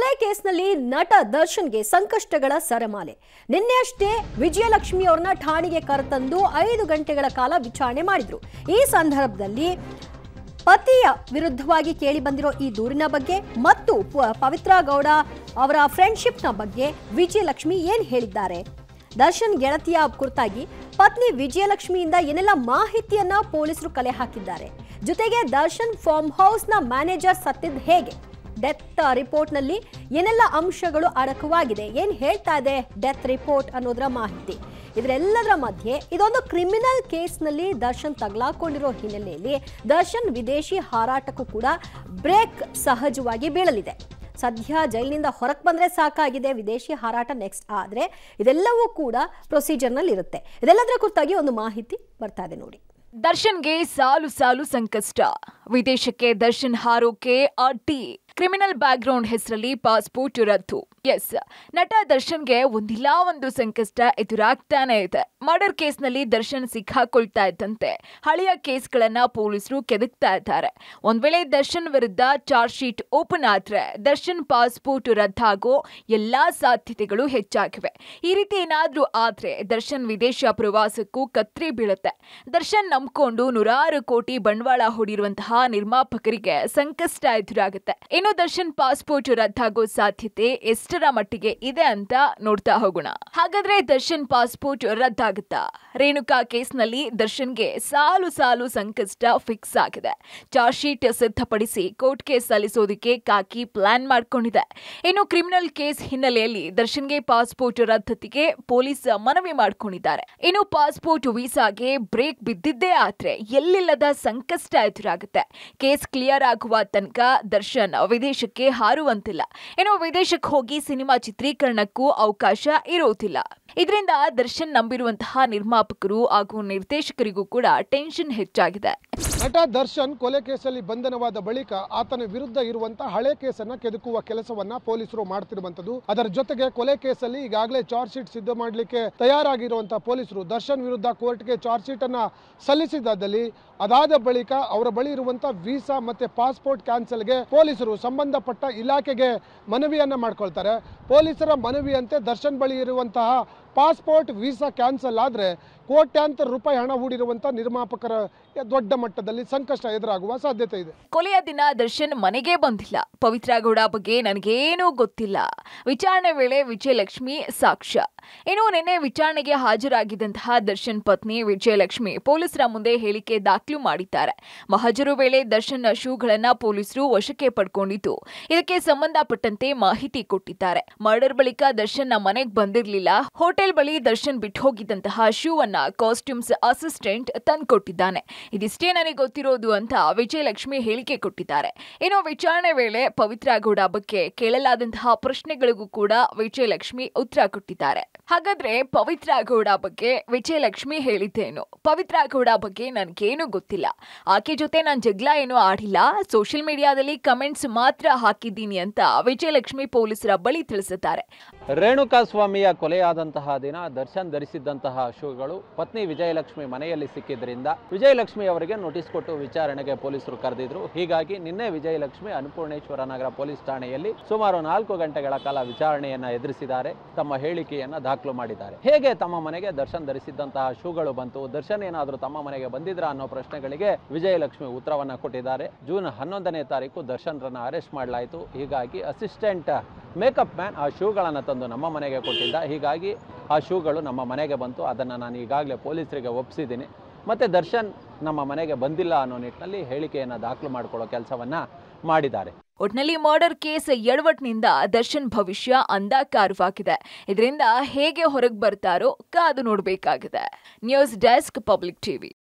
ಕೊಲೆ ಕೇಸ್ನಲ್ಲಿ ನಟ ದರ್ಶನ್ಗೆ ಸಂಕಷ್ಟಗಳ ಸರಮಾಲೆ ನಿನ್ನೆ ಅಷ್ಟೇ ವಿಜಯಲಕ್ಷ್ಮಿ ಅವ್ರನ್ನ ಠಾಣೆಗೆ ಕರೆತಂದು ಐದು ಗಂಟೆಗಳ ಕಾಲ ವಿಚಾರಣೆ ಮಾಡಿದ್ರು ಈ ಸಂದರ್ಭದಲ್ಲಿ ಪತಿಯ ವಿರುದ್ಧವಾಗಿ ಕೇಳಿ ಬಂದಿರೋ ಈ ದೂರಿನ ಬಗ್ಗೆ ಮತ್ತು ಪವಿತ್ರ ಗೌಡ ಅವರ ಫ್ರೆಂಡ್ಶಿಪ್ ನ ಬಗ್ಗೆ ವಿಜಯಲಕ್ಷ್ಮಿ ಏನ್ ಹೇಳಿದ್ದಾರೆ ದರ್ಶನ್ ಗೆಳತಿಯ ಕುರಿತಾಗಿ ಪತ್ನಿ ವಿಜಯಲಕ್ಷ್ಮಿಯಿಂದ ಏನೆಲ್ಲ ಮಾಹಿತಿಯನ್ನ ಪೊಲೀಸರು ಕಲೆ ಹಾಕಿದ್ದಾರೆ ಜೊತೆಗೆ ದರ್ಶನ್ ಫಾರ್ಮ್ ನ ಮ್ಯಾನೇಜರ್ ಸತ್ತಿದ್ ಹೇಗೆ ಡೆತ್ ರಿಪೋರ್ಟ್ನಲ್ಲಿ ಏನೆಲ್ಲ ಅಂಶಗಳು ಅಡಕವಾಗಿದೆ ಏನು ಹೇಳ್ತಾ ಇದೆ ಡೆತ್ ರಿಪೋರ್ಟ್ ಅನ್ನೋದರ ಮಾಹಿತಿ ಇದರೆಲ್ಲದರ ಮಧ್ಯೆ ಇದೊಂದು ಕ್ರಿಮಿನಲ್ ಕೇಸ್ನಲ್ಲಿ ದರ್ಶನ್ ತಗಲಾಕೊಂಡಿರೋ ಹಿನ್ನೆಲೆಯಲ್ಲಿ ದರ್ಶನ್ ವಿದೇಶಿ ಹಾರಾಟಕ್ಕೂ ಕೂಡ ಬ್ರೇಕ್ ಸಹಜವಾಗಿ ಬೀಳಲಿದೆ ಸದ್ಯ ಜೈಲಿನಿಂದ ಹೊರಕ್ ಬಂದ್ರೆ ಸಾಕಾಗಿದೆ ವಿದೇಶಿ ಹಾರಾಟ ನೆಕ್ಸ್ಟ್ ಆದ್ರೆ ಇದೆಲ್ಲವೂ ಕೂಡ ಪ್ರೊಸೀಜರ್ನಲ್ಲಿ ಇರುತ್ತೆ ಇದೆಲ್ಲದರ ಕುರಿತಾಗಿ ಒಂದು ಮಾಹಿತಿ ಬರ್ತಾ ಇದೆ ನೋಡಿ ದರ್ಶನ್ಗೆ ಸಾಲು ಸಾಲು ಸಂಕಷ್ಟ ವಿದೇಶಕ್ಕೆ ದರ್ಶನ್ ಹಾರೋಕೆ ಅಡ್ಡಿ ಕ್ರಿಮಿನಲ್ ಬ್ಯಾಕ್ ಗ್ರೌಂಡ್ ಹೆಸರಲ್ಲಿ ಪಾಸ್ಪೋರ್ಟ್ ರದ್ದು ಎಸ್ ನಟ ದರ್ಶನ್ಗೆ ಒಂದಿಲ್ಲ ಒಂದು ಸಂಕಷ್ಟ ಎದುರಾಗ್ತಾನೆ ಇದೆ ಮರ್ಡರ್ ನಲ್ಲಿ ದರ್ಶನ್ ಸಿಕ್ಕಾಕೊಳ್ತಾ ಇದ್ದಂತೆ ಹಳೆಯ ಕೇಸ್ಗಳನ್ನ ಪೊಲೀಸರು ಕೆದಕ್ತಾ ಇದ್ದಾರೆ ಒಂದ್ ವೇಳೆ ದರ್ಶನ್ ವಿರುದ್ಧ ಚಾರ್ಜ್ ಶೀಟ್ ಓಪನ್ ಆದ್ರೆ ದರ್ಶನ್ ಪಾಸ್ಪೋರ್ಟ್ ರದ್ದಾಗೋ ಎಲ್ಲಾ ಸಾಧ್ಯತೆಗಳು ಹೆಚ್ಚಾಗಿವೆ ಈ ರೀತಿ ಏನಾದ್ರೂ ಆದ್ರೆ ದರ್ಶನ್ ವಿದೇಶ ಪ್ರವಾಸಕ್ಕೂ ಕತ್ರಿ ಬೀಳುತ್ತೆ ದರ್ಶನ್ ನಂಬ್ಕೊಂಡು ನೂರಾರು ಕೋಟಿ ಬಂಡವಾಳ ಹೂಡಿರುವಂತಹ ಸಿನಿಮಾ ನಿರ್ಮಾಪಕರಿಗೆ ಸಂಕಷ್ಟ ಎದುರಾಗುತ್ತೆ ಇನ್ನು ದರ್ಶನ್ ಪಾಸ್ಪೋರ್ಟ್ ರದ್ದಾಗೋ ಸಾಧ್ಯತೆ ಎಷ್ಟರ ಮಟ್ಟಿಗೆ ಇದೆ ಅಂತ ನೋಡ್ತಾ ಹೋಗೋಣ ಹಾಗಾದ್ರೆ ದರ್ಶನ್ ಪಾಸ್ಪೋರ್ಟ್ ರದ್ದಾಗುತ್ತಾ ರೇಣುಕಾ ಕೇಸ್ನಲ್ಲಿ ದರ್ಶನ್ಗೆ ಸಾಲು ಸಾಲು ಸಂಕಷ್ಟ ಫಿಕ್ಸ್ ಆಗಿದೆ ಚಾರ್ಜ್ ಶೀಟ್ ಸಿದ್ಧಪಡಿಸಿ ಕೋರ್ಟ್ ಕೇಸ್ ಸಲ್ಲಿಸೋದಕ್ಕೆ ಕಾಕಿ ಪ್ಲಾನ್ ಮಾಡ್ಕೊಂಡಿದೆ ಇನ್ನು ಕ್ರಿಮಿನಲ್ ಕೇಸ್ ಹಿನ್ನೆಲೆಯಲ್ಲಿ ದರ್ಶನ್ಗೆ ಪಾಸ್ಪೋರ್ಟ್ ರದ್ದತಿಗೆ ಪೊಲೀಸ್ ಮನವಿ ಮಾಡಿಕೊಂಡಿದ್ದಾರೆ ಇನ್ನು ಪಾಸ್ಪೋರ್ಟ್ ವೀಸಾಗೆ ಬ್ರೇಕ್ ಬಿದ್ದಿದ್ದೇ ಆದ್ರೆ ಎಲ್ಲಿಲ್ಲದ ಸಂಕಷ್ಟ ಎದುರಾಗುತ್ತೆ ಕೇಸ್ ಕ್ಲಿಯರ್ ಆಗುವ ತನಕ ದರ್ಶನ್ ವಿದೇಶಕ್ಕೆ ಹಾರುವಂತಿಲ್ಲ ಏನೋ ವಿದೇಶಕ್ಕೆ ಹೋಗಿ ಸಿನಿಮಾ ಚಿತ್ರೀಕರಣಕ್ಕೂ ಅವಕಾಶ ಇರುವುದಿಲ್ಲ ಇದರಿಂದ ದರ್ಶನ್ ನಂಬಿರುವಂತಹ ನಿರ್ಮಾಪಕರು ಹಾಗೂ ನಿರ್ದೇಶಕರಿಗೂ ಕೂಡ ಟೆನ್ಷನ್ ಹೆಚ್ಚಾಗಿದೆ ನಟ ದರ್ಶನ್ ಕೊಲೆ ಕೇಸಲ್ಲಿ ಬಂಧನವಾದ ಬಳಿಕ ಆತನ ವಿರುದ್ಧ ಇರುವಂತಹ ಹಳೆ ಕೇಸನ್ನ ಕೆದಕುವ ಕೆಲಸವನ್ನ ಪೊಲೀಸರು ಮಾಡ್ತಿರುವಂತದ್ದು ಅದರ ಜೊತೆಗೆ ಕೊಲೆ ಕೇಸಲ್ಲಿ ಈಗಾಗಲೇ ಚಾರ್ಜ್ ಶೀಟ್ ಸಿದ್ಧ ಮಾಡಲಿಕ್ಕೆ ತಯಾರಾಗಿರುವಂತಹ ಪೊಲೀಸರು ದರ್ಶನ್ ವಿರುದ್ಧ ಕೋರ್ಟ್ಗೆ ಚಾರ್ಜ್ ಶೀಟ್ ಅನ್ನ ಸಲ್ಲಿಸಿದ್ದಲ್ಲಿ ಅದಾದ ಬಳಿಕ ಅವರ ಬಳಿ ಇರುವಂತಹ ವೀಸಾ ಮತ್ತೆ ಪಾಸ್ಪೋರ್ಟ್ ಕ್ಯಾನ್ಸಲ್ಗೆ ಪೊಲೀಸರು ಸಂಬಂಧಪಟ್ಟ ಇಲಾಖೆಗೆ ಮನವಿಯನ್ನ ಮಾಡ್ಕೊಳ್ತಾರೆ ಪೊಲೀಸರ ಮನವಿಯಂತೆ ದರ್ಶನ್ ಬಳಿ ಇರುವಂತಹ पासपोर्ट वीसा क्यानसल ಕೋಟ್ಯಾಂತರ ರೂಪಾಯಿ ಹಣ ಹೂಡಿರುವಂತಹ ನಿರ್ಮಾಪಕರ ದೊಡ್ಡ ಮಟ್ಟದಲ್ಲಿ ಸಂಕಷ್ಟ ಎದುರಾಗುವ ಸಾಧ್ಯತೆ ಇದೆ ಕೊಲೆಯ ದಿನ ದರ್ಶನ್ ಮನೆಗೆ ಬಂದಿಲ್ಲ ಪವಿತ್ರ ಗೌಡ ಬಗ್ಗೆ ನನಗೇನೂ ಗೊತ್ತಿಲ್ಲ ವಿಚಾರಣೆ ವೇಳೆ ವಿಜಯಲಕ್ಷ್ಮಿ ಸಾಕ್ಷ್ಯ ಇನ್ನು ನಿನ್ನೆ ವಿಚಾರಣೆಗೆ ಹಾಜರಾಗಿದ್ದಂತಹ ದರ್ಶನ್ ಪತ್ನಿ ವಿಜಯಲಕ್ಷ್ಮಿ ಪೊಲೀಸರ ಮುಂದೆ ಹೇಳಿಕೆ ದಾಖಲು ಮಾಡಿದ್ದಾರೆ ಮಹಜರು ವೇಳೆ ದರ್ಶನ್ ಶೂಗಳನ್ನು ಪೊಲೀಸರು ವಶಕ್ಕೆ ಪಡ್ಕೊಂಡಿದ್ದು ಇದಕ್ಕೆ ಸಂಬಂಧಪಟ್ಟಂತೆ ಮಾಹಿತಿ ಕೊಟ್ಟಿದ್ದಾರೆ ಮರ್ಡರ್ ಬಳಿಕ ದರ್ಶನ್ ಮನೆಗೆ ಬಂದಿರಲಿಲ್ಲ ಹೋಟೆಲ್ ಬಳಿ ದರ್ಶನ್ ಬಿಟ್ಟು ಹೋಗಿದ್ದಂತಹ ಶೂವನ್ನ ಕಾಸ್ಟ್ಯೂಮ್ಸ್ ಅಸಿಸ್ಟೆಂಟ್ ಕೊಟ್ಟಿದ್ದಾನೆ ಇದಿಷ್ಟೇ ನನಗೆ ಗೊತ್ತಿರೋದು ಅಂತ ವಿಜಯಲಕ್ಷ್ಮಿ ಹೇಳಿಕೆ ಕೊಟ್ಟಿದ್ದಾರೆ ಇನ್ನು ವಿಚಾರಣೆ ವೇಳೆ ಪವಿತ್ರ ಗೌಡ ಬಗ್ಗೆ ಕೇಳಲಾದಂತಹ ಪ್ರಶ್ನೆಗಳಿಗೂ ಕೂಡ ವಿಜಯಲಕ್ಷ್ಮಿ ಉತ್ತರ ಕೊಟ್ಟಿದ್ದಾರೆ ಹಾಗಾದ್ರೆ ಪವಿತ್ರ ಗೌಡ ಬಗ್ಗೆ ವಿಜಯಲಕ್ಷ್ಮಿ ಹೇಳಿದ್ದೇನು ಪವಿತ್ರ ಗೌಡ ಬಗ್ಗೆ ನನ್ಗೇನು ಗೊತ್ತಿಲ್ಲ ಆಕೆ ಜೊತೆ ನಾನು ಜಗಳ ಏನೂ ಆಡಿಲ್ಲ ಸೋಷಿಯಲ್ ಮೀಡಿಯಾದಲ್ಲಿ ಕಮೆಂಟ್ಸ್ ಮಾತ್ರ ಹಾಕಿದ್ದೀನಿ ಅಂತ ವಿಜಯಲಕ್ಷ್ಮಿ ಪೊಲೀಸರ ಬಳಿ ತಿಳಿಸುತ್ತಾರೆ ರೇಣುಕಾಸ್ವಾಮಿಯ ಕೊಲೆಯಾದಂತಹ ದಿನ ದರ್ಶನ್ ಧರಿಸಿದ್ದಂತಹ ಶೂಗಳು ಪತ್ನಿ ವಿಜಯಲಕ್ಷ್ಮಿ ಮನೆಯಲ್ಲಿ ಸಿಕ್ಕಿದ್ದರಿಂದ ವಿಜಯಲಕ್ಷ್ಮಿ ಅವರಿಗೆ ನೋಟಿಸ್ ಕೊಟ್ಟು ವಿಚಾರಣೆಗೆ ಪೊಲೀಸರು ಕರೆದಿದ್ರು ಹೀಗಾಗಿ ನಿನ್ನೆ ವಿಜಯಲಕ್ಷ್ಮಿ ಅನ್ನಪೂರ್ಣೇಶ್ವರ ನಗರ ಪೊಲೀಸ್ ಠಾಣೆಯಲ್ಲಿ ಸುಮಾರು ನಾಲ್ಕು ಗಂಟೆಗಳ ಕಾಲ ವಿಚಾರಣೆಯನ್ನ ಎದುರಿಸಿದ್ದಾರೆ ತಮ್ಮ ಹೇಳಿಕೆಯನ್ನ ದಾಖಲು ಮಾಡಿದ್ದಾರೆ ಹೇಗೆ ತಮ್ಮ ಮನೆಗೆ ದರ್ಶನ್ ಧರಿಸಿದ್ದಂತಹ ಶೂಗಳು ಬಂತು ದರ್ಶನ್ ಏನಾದರೂ ತಮ್ಮ ಮನೆಗೆ ಬಂದಿದ್ರಾ ಅನ್ನೋ ಪ್ರಶ್ನೆಗಳಿಗೆ ವಿಜಯಲಕ್ಷ್ಮಿ ಉತ್ತರವನ್ನ ಕೊಟ್ಟಿದ್ದಾರೆ ಜೂನ್ ಹನ್ನೊಂದನೇ ತಾರೀಕು ದರ್ಶನ್ರನ್ನ ಅರೆಸ್ಟ್ ಮಾಡಲಾಯಿತು ಹೀಗಾಗಿ ಅಸಿಸ್ಟೆಂಟ್ ಮೇಕಪ್ ಮ್ಯಾನ್ ಆ ಶೂಗಳನ್ನು ತಂದು ನಮ್ಮ ಮನೆಗೆ ಕೊಟ್ಟಿದ್ದ ಹೀಗಾಗಿ ಆ ಶೂಗಳು ನಮ್ಮ ಮನೆಗೆ ಬಂತು ಅದನ್ನು ನಾನು ಈಗಾಗಲೇ ಪೊಲೀಸರಿಗೆ ಒಪ್ಪಿಸಿದ್ದೀನಿ ಮತ್ತು ದರ್ಶನ್ ನಮ್ಮ ಮನೆಗೆ ಬಂದಿಲ್ಲ ಅನ್ನೋ ನಿಟ್ಟಿನಲ್ಲಿ ಹೇಳಿಕೆಯನ್ನು ದಾಖಲು ಮಾಡಿಕೊಳ್ಳೋ ಕೆಲಸವನ್ನು ಮಾಡಿದ್ದಾರೆ ಒಟ್ನಲ್ಲಿ ಮರ್ಡರ್ ಕೇಸ್ ಎಳವಟ್ನಿಂದ ದರ್ಶನ್ ಭವಿಷ್ಯ ಅಂಧಕಾರವಾಗಿದೆ ಇದರಿಂದ ಹೇಗೆ ಹೊರಗೆ ಬರ್ತಾರೋ ಕಾದು ನೋಡಬೇಕಾಗಿದೆ ನ್ಯೂಸ್ ಡೆಸ್ಕ್ ಪಬ್ಲಿಕ್ ಟಿವಿ